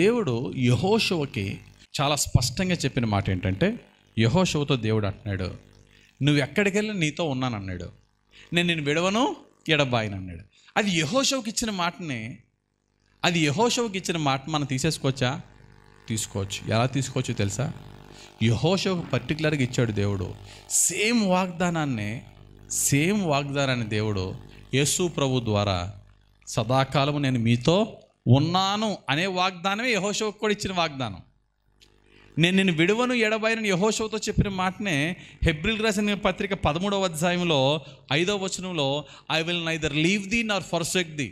దేవుడు యహోశవకి చాలా స్పష్టంగా చెప్పిన మాట ఏంటంటే యహోశవతో దేవుడు అంటున్నాడు నువ్వు ఎక్కడికి వెళ్ళి నీతో ఉన్నాను అన్నాడు నేను నేను విడవను ఎడబాయిను అన్నాడు అది యహోశవకి ఇచ్చిన మాటని అది యహోశవకి ఇచ్చిన మాట మనం తీసేసుకోవచ్చా తీసుకోవచ్చు ఎలా తీసుకోవచ్చు తెలుసా యహోషకు పర్టికులర్గా ఇచ్చాడు దేవుడు సేమ్ వాగ్దానాన్ని సేమ్ వాగ్దానాన్ని దేవుడు యేసు ప్రభు ద్వారా సదాకాలము నేను మీతో ఉన్నాను అనే వాగ్దానమే యహోశోకు కూడా ఇచ్చిన వాగ్దానం నేను నేను విడువను ఎడబైన యహోశవతో చెప్పిన మాటనే హెబ్రిల్ రాసిన పత్రిక పదమూడవ అధ్యాయంలో ఐదవ వచనంలో I will neither leave thee nor forsake the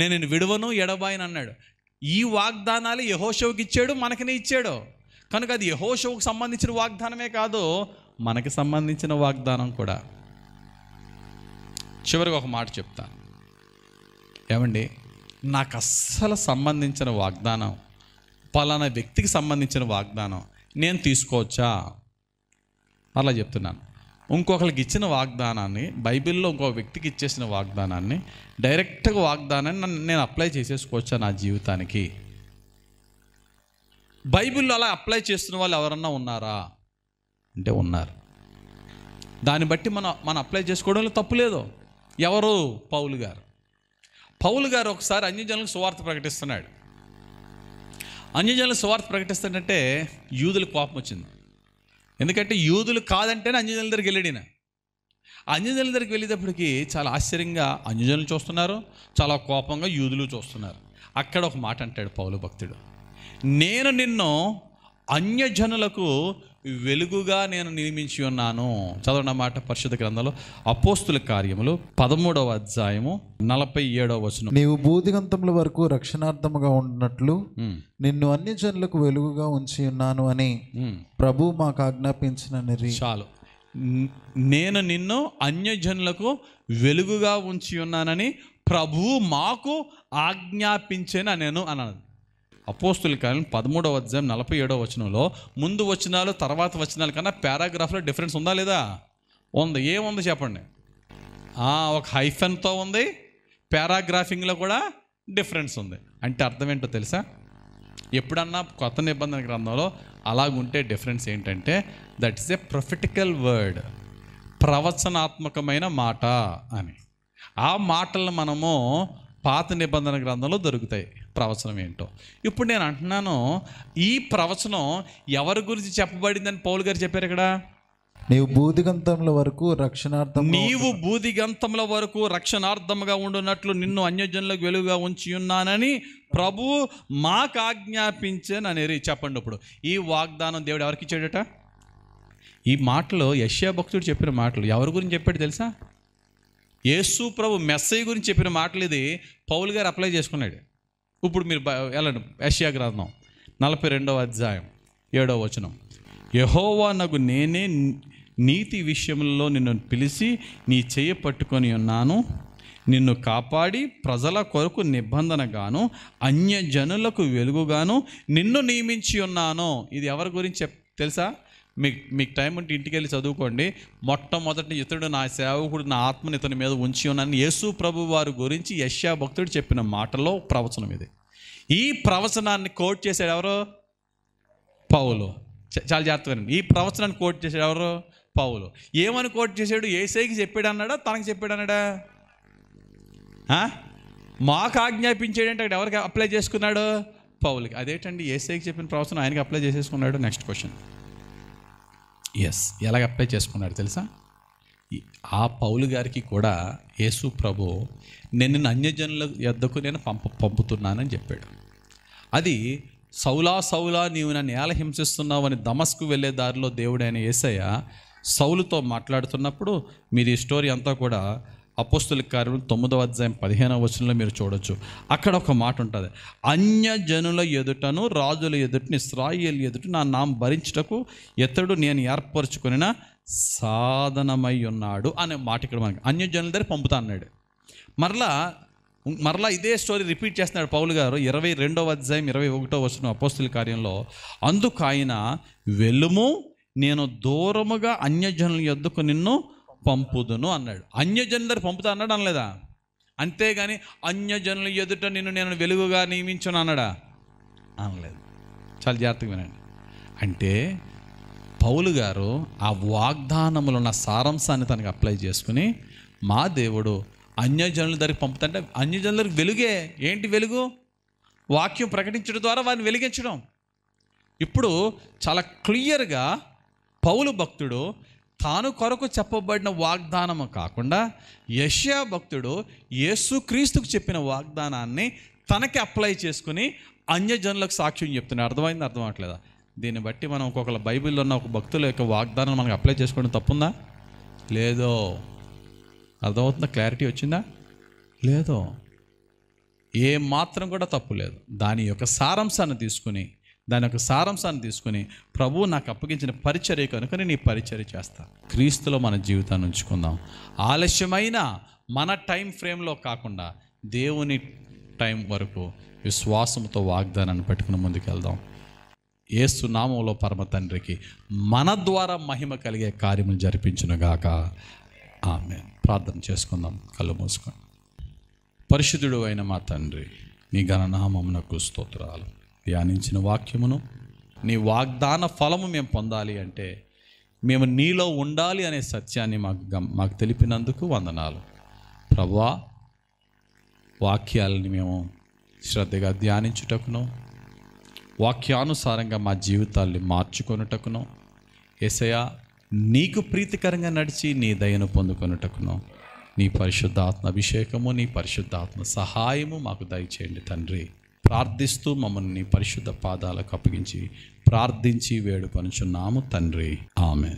నేను నేను విడువను ఎడబాయిన అన్నాడు ఈ వాగ్దానాలు యహోశవకి ఇచ్చాడు మనకినే ఇచ్చాడు కనుక అది యహోశవకు సంబంధించిన వాగ్దానమే కాదు మనకి సంబంధించిన వాగ్దానం కూడా చివరికి ఒక మాట చెప్తాను ఏమండి నాకు అస్సలు సంబంధించిన వాగ్దానం పలానా వ్యక్తికి సంబంధించిన వాగ్దానం నేను తీసుకోవచ్చా అలా చెప్తున్నాను ఇంకొకరికి ఇచ్చిన వాగ్దానాన్ని బైబిల్లో ఇంకొక వ్యక్తికి ఇచ్చేసిన వాగ్దానాన్ని డైరెక్ట్గా వాగ్దానాన్ని నేను అప్లై చేసేసుకోవచ్చా నా జీవితానికి బైబిల్లో అలా అప్లై చేస్తున్న వాళ్ళు ఎవరన్నా ఉన్నారా అంటే ఉన్నారు దాన్ని బట్టి మనం మనం అప్లై చేసుకోవడంలో తప్పు లేదు ఎవరు పౌలు గారు పౌలు గారు ఒకసారి అన్యజనులకు సువార్త ప్రకటిస్తున్నాడు అన్యజనులు సువార్త ప్రకటిస్తుందంటే యూదుల కోపం వచ్చింది ఎందుకంటే యూదులు కాదంటేనే అన్యజనుల దగ్గరికి వెళ్ళడిన అన్యజనుల దగ్గరికి వెళ్ళేటప్పటికి చాలా ఆశ్చర్యంగా అన్యజనులు చూస్తున్నారు చాలా కోపంగా యూదులు చూస్తున్నారు అక్కడ ఒక మాట అంటాడు పౌలు భక్తుడు నేను నిన్ను అన్యజనులకు వెలుగుగా నేను నియమించి ఉన్నాను చదవడం మాట పరిషత్ గ్రంథంలో అపోస్తుల కార్యములు పదమూడవ అధ్యాయము నలభై ఏడవ వచనం నీవు బూదిగంతముల వరకు రక్షణార్థముగా ఉన్నట్లు నిన్ను అన్ని జనులకు వెలుగుగా ఉంచి ఉన్నాను అని ప్రభు మాకు ఆజ్ఞాపించిన చాలు నేను నిన్ను అన్యజనులకు వెలుగుగా ఉంచి ఉన్నానని ప్రభువు మాకు ఆజ్ఞాపించాను నేను అన్నది అపోస్తుల కాలం పదమూడవ అధ్యాయం నలభై ఏడవ వచనంలో ముందు వచనాలు తర్వాత వచనాలు కన్నా పారాగ్రాఫ్లో డిఫరెన్స్ ఉందా లేదా ఉంది ఏముంది చెప్పండి ఒక హైఫెన్తో ఉంది పారాగ్రాఫింగ్లో కూడా డిఫరెన్స్ ఉంది అంటే అర్థం ఏంటో తెలుసా ఎప్పుడన్నా కొత్త నిబంధన గ్రంథంలో అలాగుంటే డిఫరెన్స్ ఏంటంటే that is a prophetical word ప్రవచనాత్మకమైన మాట అని ఆ మాటలను మనము పాత నిబంధన గ్రంథంలో దొరుకుతాయి ప్రవచనం ఏంటో ఇప్పుడు నేను అంటున్నాను ఈ ప్రవచనం ఎవరి గురించి చెప్పబడిందని పౌలు గారు చెప్పారు ఇక్కడ నీవు బూదిగంతముల వరకు రక్షణార్థం నీవు బూదిగంతముల వరకు రక్షణార్థంగా ఉండున్నట్లు నిన్ను అన్యజనులకు వెలుగుగా ఉంచి ఉన్నానని ప్రభు మాకు ఆజ్ఞాపించననేది చెప్పండి ఇప్పుడు ఈ వాగ్దానం దేవుడు ఎవరికి ఇచ్చాడట ఈ మాటలు యశ్యా భక్తుడు చెప్పిన మాటలు ఎవరి గురించి చెప్పాడు తెలుసా యేసు ప్రభు మెస్సయ్య గురించి చెప్పిన మాటలు ఇది పౌలు గారు అప్లై చేసుకున్నాడు ఇప్పుడు మీరు వెళ్ళండి యష్యా గ్రంథం నలభై రెండవ అధ్యాయం ఏడవ వచనం యహోవా నాకు నేనే నీతి విషయంలో నిన్ను పిలిచి నీ చేయ పట్టుకొని ఉన్నాను నిన్ను కాపాడి ప్రజల కొరకు నిబంధనగాను అన్యజనులకు వెలుగుగాను నిన్ను నియమించి ఉన్నాను ఇది ఎవరి గురించి తెలుసా మీకు మీకు టైం ఉంటే ఇంటికి వెళ్ళి చదువుకోండి మొట్టమొదటి ఇతడు నా సేవకుడు నా ఆత్మని ఇతని మీద ఉంచి ఉన్నాను యేసు ప్రభు వారి గురించి యశ్యా భక్తుడు చెప్పిన మాటలో ప్రవచనం ఇది ఈ ప్రవచనాన్ని కోట్ చేశాడు ఎవరు పౌలు చాలా జాగ్రత్తగా ఈ ప్రవచనాన్ని కోట్ చేశాడు ఎవరు పౌలు ఏమని కోట్ చేశాడు ఏసైకి చెప్పాడు అన్నాడా తనకి చెప్పాడు అన్నాడా మాకు అంటే అక్కడ ఎవరికి అప్లై చేసుకున్నాడు పౌలకి అదేంటండి ఏసైకి చెప్పిన ప్రవచనం ఆయనకి అప్లై చేసేసుకున్నాడు నెక్స్ట్ క్వశ్చన్ ఎస్ ఎలాగ అప్లై చేసుకున్నాడు తెలుసా ఆ పౌలు గారికి కూడా యేసు ప్రభు నేను అన్యజనుల వద్దకు నేను పంప పంపుతున్నానని చెప్పాడు అది సౌలా సౌలా నీవు నన్ను ఏల హింసిస్తున్నావు అని దమస్కు వెళ్ళే దారిలో దేవుడైన ఏసయ్య సౌలుతో మాట్లాడుతున్నప్పుడు మీరు ఈ స్టోరీ అంతా కూడా అపోస్తుల కార్యం తొమ్మిదవ అధ్యాయం పదిహేనవ వచనంలో మీరు చూడొచ్చు అక్కడ ఒక మాట ఉంటుంది అన్యజనుల ఎదుటను రాజుల ఎదుటిని ఇస్రాయిల్ ఎదుట నా నాం భరించటకు ఇతడు నేను ఏర్పరచుకున్న సాధనమై ఉన్నాడు అనే మాట ఇక్కడ మనకి అన్యజనుల దగ్గర పంపుతా అన్నాడు మరలా మరలా ఇదే స్టోరీ రిపీట్ చేస్తున్నాడు పౌలు గారు ఇరవై రెండవ అధ్యాయం ఇరవై ఒకటో వచ్చిన అపోస్తుల కార్యంలో అందుకు ఆయన వెలుము నేను దూరముగా అన్యజనుల ఎద్దుకు నిన్ను పంపుదును అన్నాడు అన్యజనులందరూ పంపుతా అన్నాడు అనలేదా అంతేగాని అన్యజనులు ఎదుట నిన్ను నేను వెలుగుగా నియమించను అన్నాడా అనలేదు చాలా జాగ్రత్తగా వినండి అంటే పౌలు గారు ఆ వాగ్దానములు ఉన్న సారాంశాన్ని తనకు అప్లై చేసుకుని మా దేవుడు అన్యజనుల దగ్గరికి పంపుతంటే అన్యజనులకు వెలుగే ఏంటి వెలుగు వాక్యం ప్రకటించడం ద్వారా వారిని వెలిగించడం ఇప్పుడు చాలా క్లియర్గా పౌలు భక్తుడు తాను కొరకు చెప్పబడిన వాగ్దానము కాకుండా యష్యా భక్తుడు క్రీస్తుకు చెప్పిన వాగ్దానాన్ని తనకి అప్లై చేసుకుని అన్యజనులకు సాక్ష్యం చెప్తున్నాడు అర్థమైంది అర్థం అవట్లేదా దీన్ని బట్టి మనం ఒక్కొక్కరు బైబిల్లో ఉన్న ఒక భక్తుల యొక్క వాగ్దానం మనకు అప్లై చేసుకోవడం తప్పుందా లేదో అర్థమవుతుందా క్లారిటీ వచ్చిందా లేదో ఏ మాత్రం కూడా తప్పు లేదు దాని యొక్క సారాంశాన్ని తీసుకుని దాని యొక్క సారాంశాన్ని తీసుకుని ప్రభువు నాకు అప్పగించిన పరిచర్య కనుక నేను ఈ పరిచర్య చేస్తాను క్రీస్తులో మన జీవితాన్ని ఉంచుకుందాం ఆలస్యమైన మన టైం ఫ్రేమ్లో కాకుండా దేవుని టైం వరకు విశ్వాసంతో వాగ్దానాన్ని పెట్టుకుని ముందుకెళ్దాం ఏసు నామంలో పరమ తండ్రికి మన ద్వారా మహిమ కలిగే కార్యము జరిపించునుగాక ఆమె ప్రార్థన చేసుకుందాం కళ్ళు మూసుకొని పరిశుద్ధుడు అయిన మా తండ్రి నీ గణనామమునకు స్తోత్రాలు ధ్యానించిన వాక్యమును నీ వాగ్దాన ఫలము మేము పొందాలి అంటే మేము నీలో ఉండాలి అనే సత్యాన్ని మాకు మాకు తెలిపినందుకు వందనాలు ప్రభా వాక్యాలని మేము శ్రద్ధగా ధ్యానించుటకును వాక్యానుసారంగా మా జీవితాల్ని మార్చుకొనుటకును ఎసయ నీకు ప్రీతికరంగా నడిచి నీ దయను పొందుకొనుటకును నీ పరిశుద్ధాత్మ అభిషేకము నీ పరిశుద్ధాత్మ సహాయము మాకు దయచేయండి తండ్రి ప్రార్థిస్తూ మమ్మల్ని పరిశుద్ధ పాదాలకు అప్పగించి ప్రార్థించి వేడుకొనుచున్నాము తండ్రి ఆమె